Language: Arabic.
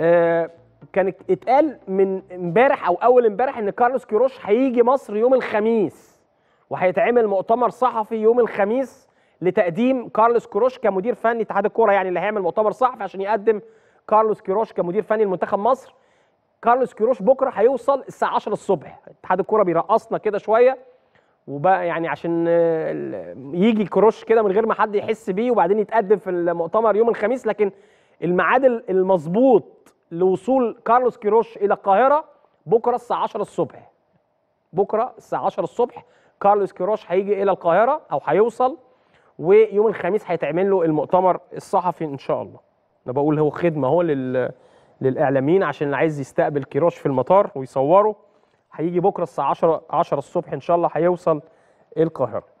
آه، كان اتقال من امبارح او اول امبارح ان كارلوس كيروش هيجي مصر يوم الخميس وهيتعمل مؤتمر صحفي يوم الخميس لتقديم كارلوس كيروش كمدير فني اتحاد الكوره يعني اللي هيعمل مؤتمر صحفي عشان يقدم كارلوس كيروش كمدير فني لمنتخب مصر كارلوس كيروش بكره هيوصل الساعه 10 الصبح اتحاد الكوره بيرقصنا كده شويه وبقى يعني عشان يجي كروش كده من غير ما حد يحس بيه وبعدين يتقدم في المؤتمر يوم الخميس لكن الميعاد المظبوط لوصول كارلوس كيروش الى القاهره بكره الساعه 10 الصبح بكره الساعه 10 الصبح كارلوس كيروش هيجي الى القاهره او هيوصل ويوم الخميس هيتعمل له المؤتمر الصحفي ان شاء الله انا بقول هو خدمه هو لل للاعلاميين عشان اللي عايز يستقبل كيروش في المطار ويصوره هيجي بكره الساعه 10 10 الصبح ان شاء الله هيوصل القاهره